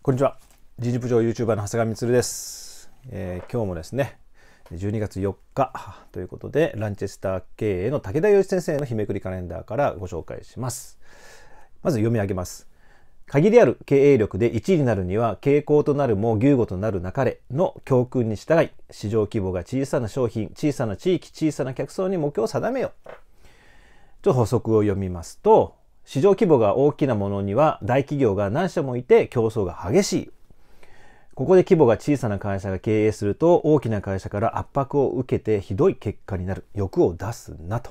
こんにちは。人事部長 YouTuber の長谷川充です、えー、今日もですね、12月4日ということで、ランチェスター経営の武田洋一先生の日めくりカレンダーからご紹介します。まず読み上げます。限りある経営力で1位になるには、傾向となるも牛語となるなかれの教訓に従い、市場規模が小さな商品、小さな地域、小さな客層に目標を定めよう。と補足を読みますと、市場規模が大きなものには大企業が何社もいて競争が激しい。ここで規模が小さな会社が経営すると大きな会社から圧迫を受けてひどい結果になる。欲を出すなと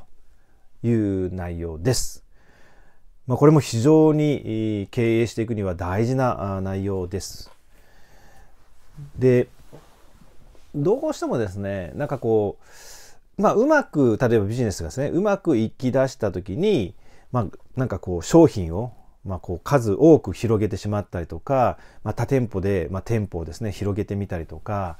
いう内容です。まあ、これも非常に経営していくには大事な内容です。で、どうしてもですね、なんかこう、まあ、うまく、例えばビジネスがですね、うまくいき出した時に、まあ、なんかこう商品を、まあ、こう数多く広げてしまったりとか、まあ、店舗で、まあ、店舗をですね広げてみたりとか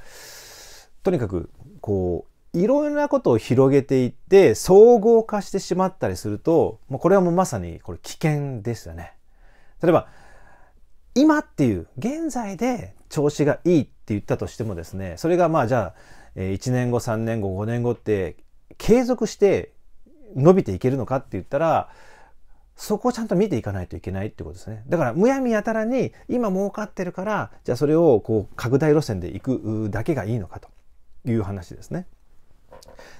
とにかくこういろなことを広げていって総合化してしまったりするともうこれはもうまさにこれ危険ですよね。例えば今っていう現在で調子がいいって言ったとしてもですねそれがまあじゃあ1年後3年後5年後って継続して伸びていけるのかって言ったらそこをちゃんと見ていかないといけないってことですね。だからむやみやたらに今儲かってるからじゃあそれをこう拡大路線で行くだけがいいのかという話ですね。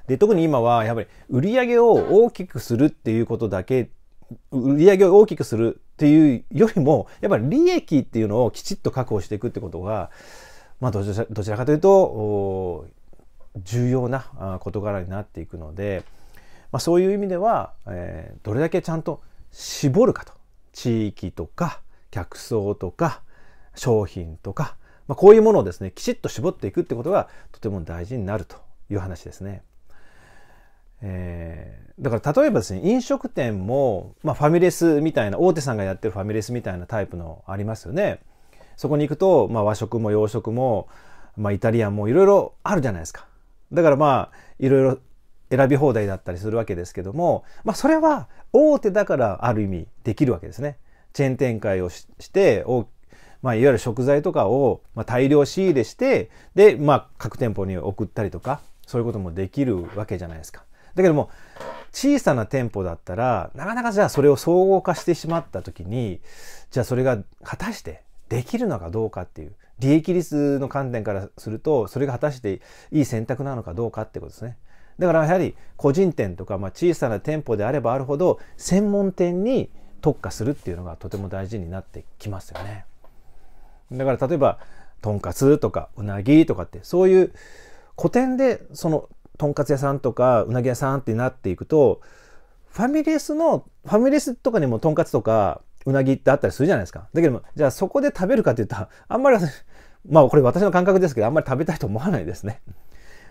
で特に今はやっぱり売り上げを大きくするっていうことだけ売り上げを大きくするっていうよりもやっぱり利益っていうのをきちっと確保していくってことが、まあ、どちらかというと重要な事柄になっていくので、まあ、そういう意味では、えー、どれだけちゃんと絞るかと地域とか客層とか商品とか、まあ、こういうものをですねきちっと絞っていくってことがとても大事になるという話ですね。えー、だから例えばですね飲食店も、まあ、ファミレスみたいな大手さんがやってるファミレスみたいなタイプのありますよね。そこに行くと、まあ、和食も洋食も、まあ、イタリアンもいろいろあるじゃないですか。だからまあいろいろ選び放題だったりするわけですけども、まあ、それは大手だからある意味できるわけですね。チェーン展開をしてまあ、いわゆる食材とかを、ま大量仕入れしてで、まあ、各店舗に送ったりとかそういうこともできるわけじゃないですか。だけども小さな店舗だったらなかなかじゃあそれを総合化してしまった時にじゃあそれが果たしてできるのかどうかっていう利益率の観点からするとそれが果たしていい選択なのかどうかってことですね。だからやはり個人店とか、まあ、小さな店舗であればあるほど専門店に特化するっていうのがとても大事になってきますよね。だから例えばとんかつとかうなぎとかってそういう古典でそのとんかつ屋さんとかうなぎ屋さんってなっていくとファミレスのファミレスとかにもとんかつとかうなぎってあったりするじゃないですか。だけどもじゃあそこで食べるかっていったらあんまりまあこれ私の感覚ですけどあんまり食べたいと思わないですね。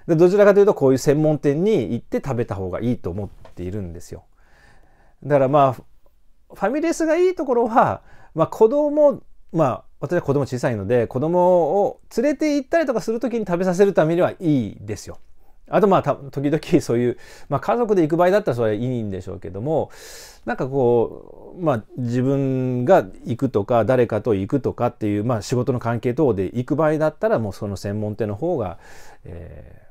でどちらかというとこういう専門店に行って食べた方がいいと思っているんですよ。だからまあファミレスがいいところは、まあ、子供まあ私は子供小さいので子供を連れて行ったりとかする時に食べさせるためにはいいですよ。あとまあ時々そういう、まあ、家族で行く場合だったらそれはいいんでしょうけどもなんかこうまあ自分が行くとか誰かと行くとかっていう、まあ、仕事の関係等で行く場合だったらもうその専門店の方が、え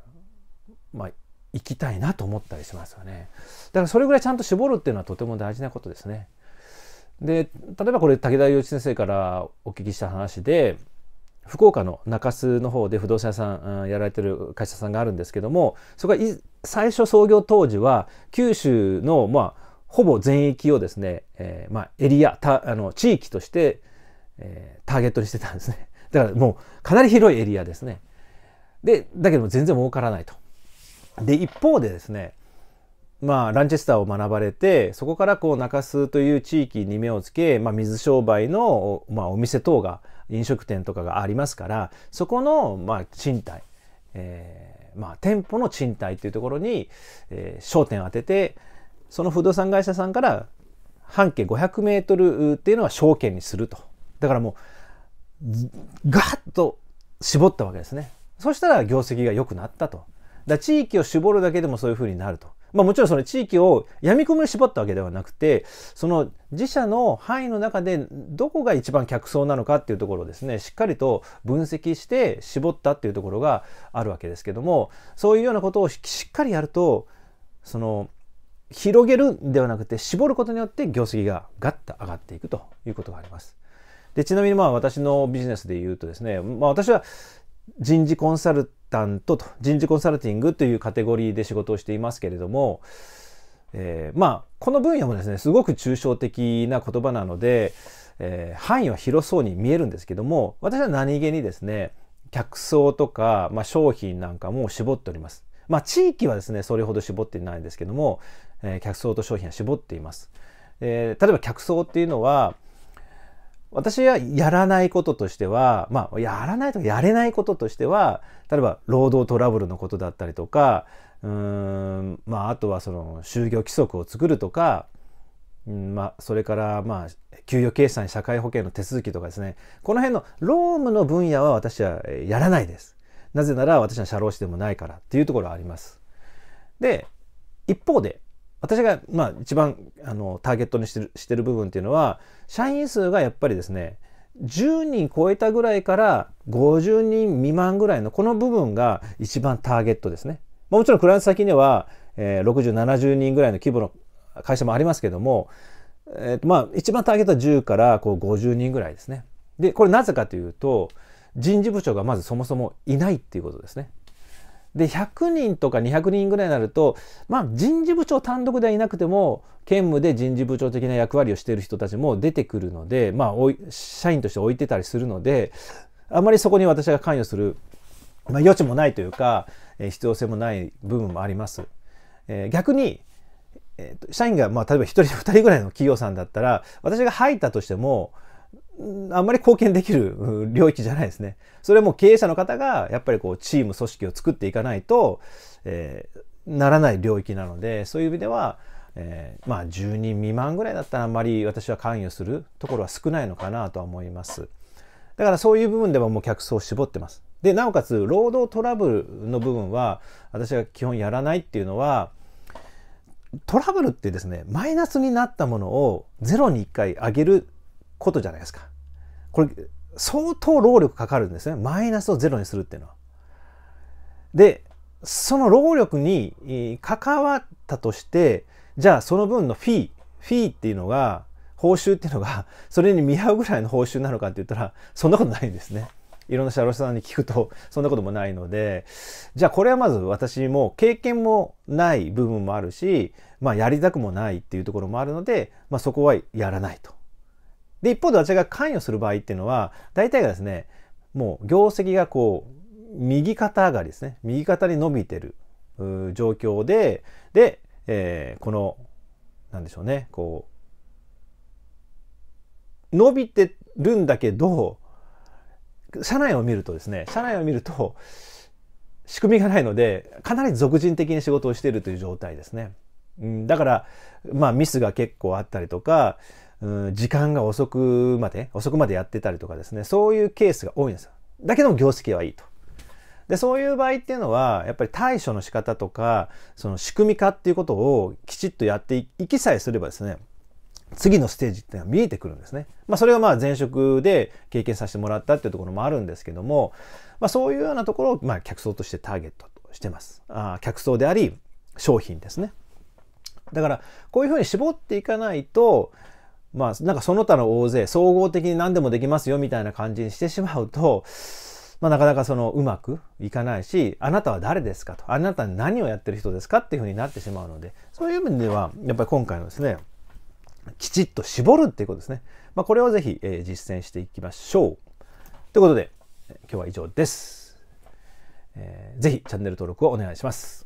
まあ、行きたいなと思ったりしますよね。だからそれぐらいちゃんと絞るっていうのはとても大事なことですね。で例えばこれ武田洋一先生からお聞きした話で福岡の中洲の方で不動産屋さん、うん、やられてる会社さんがあるんですけどもそこは最初創業当時は九州のまあほぼ全域をですね、えー、まあエリアたあの地域として、えー、ターゲットにしてたんですねだからもうかなり広いエリアですねでだけども全然儲からないとで一方でですねまあ、ランチェスターを学ばれてそこからこう中洲という地域に目をつけ、まあ、水商売の、まあ、お店等が飲食店とかがありますからそこの、まあ、賃貸、えーまあ、店舗の賃貸というところに、えー、焦点を当ててその不動産会社さんから半径500メートルっていうのは証券にするとだからもうガッと絞ったわけですねそしたら業績が良くなったとだ地域を絞るだけでもそういうふうになると。まあ、もちろんその地域をやみ込みに絞ったわけではなくてその自社の範囲の中でどこが一番客層なのかっていうところをですねしっかりと分析して絞ったっていうところがあるわけですけどもそういうようなことをしっかりやるとその広げるんではなくて絞ることによって業績がガッと上がっていくということがあります。でちなみにまあ私のビジネスで言うとですね、まあ、私は人事コンサルタントと人事コンサルティングというカテゴリーで仕事をしていますけれども、えー、まあこの分野もですねすごく抽象的な言葉なので、えー、範囲は広そうに見えるんですけども私は何気にですね客層とか、まあ、商品なんかも絞っております。まあ、地域はですねそれほど絞っていないんですけども、えー、客層と商品は絞っています。えー、例えば客層っていうのは私はやらないこととしては、まあ、やらないとかやれないこととしては、例えば労働トラブルのことだったりとか、うーん、まあ、あとはその就業規則を作るとか、うん、まあ、それから、まあ、給与計算、社会保険の手続きとかですね、この辺の労務の分野は私はやらないです。なぜなら私は社労士でもないからっていうところはあります。で、一方で、私が、まあ、一番あのターゲットにしてるしてる部分っていうのは社員数がやっぱりですね10人超えたぐらいから50人未満ぐらいのこの部分が一番ターゲットですね。もちろんクライアント先には、えー、60、70人ぐらいの規模の会社もありますけども、えーとまあ、一番ターゲットは10からこう50人ぐらいですね。でこれなぜかというと人事部長がまずそもそもいないっていうことですね。で100人とか200人ぐらいになると、まあ、人事部長単独ではいなくても兼務で人事部長的な役割をしている人たちも出てくるので、まあ、社員として置いてたりするのであまりそこに私が関与する、まあ、余地もないというか、えー、必要性もない部分もあります。えー、逆にえと社員が、まあ、例えば1人2人ぐらいの企業さんだったら私が入ったとしてもあんまり貢献できる領域じゃないですね。それも経営者の方がやっぱりこうチーム組織を作っていかないと、えー、ならない領域なのでそういう意味では、えー、まあ10人未満ぐらいだったらあんまり私は関与するところは少ないのかなとは思います。だからそういう部分ではもう客層を絞ってます。でなおかつ労働トラブルの部分は私が基本やらないっていうのはトラブルってですねマイナスになったものをゼロに一回上げることじゃないですか。これ相当労力かかるんですね。マイナスをゼロにするっていうのは。で、その労力に関わったとして、じゃあその分のフィー、フィーっていうのが、報酬っていうのが、それに見合うぐらいの報酬なのかって言ったら、そんなことないんですね。いろんな社労士さんに聞くと、そんなこともないので、じゃあこれはまず私も経験もない部分もあるし、まあやりたくもないっていうところもあるので、まあそこはやらないとで、一方で私が関与する場合っていうのは、大体がですね、もう業績がこう、右肩上がりですね。右肩に伸びてる状況で、で、えー、この、なんでしょうね、こう、伸びてるんだけど、社内を見るとですね、社内を見ると、仕組みがないので、かなり俗人的に仕事をしているという状態ですね。だから、まあミスが結構あったりとか、うん、時間が遅くまで、遅くまでやってたりとかですね、そういうケースが多いんですよ。だけど業績はいいと。で、そういう場合っていうのは、やっぱり対処の仕方とか、その仕組み化っていうことをきちっとやっていきさえすればですね、次のステージっていうのは見えてくるんですね。まあそれがまあ前職で経験させてもらったっていうところもあるんですけども、まあそういうようなところをまあ客層としてターゲットとしてます。あ客層であり商品ですね。だからこういうふうに絞っていかないと、まあ、なんかその他の大勢、総合的に何でもできますよみたいな感じにしてしまうと、まあ、なかなかそのうまくいかないし、あなたは誰ですかと、あなたは何をやってる人ですかっていうふうになってしまうので、そういう味では、やっぱり今回のですね、きちっと絞るっていうことですね。まあ、これをぜひ、えー、実践していきましょう。ということで、今日は以上です。えー、チャンネル登録をお願いします。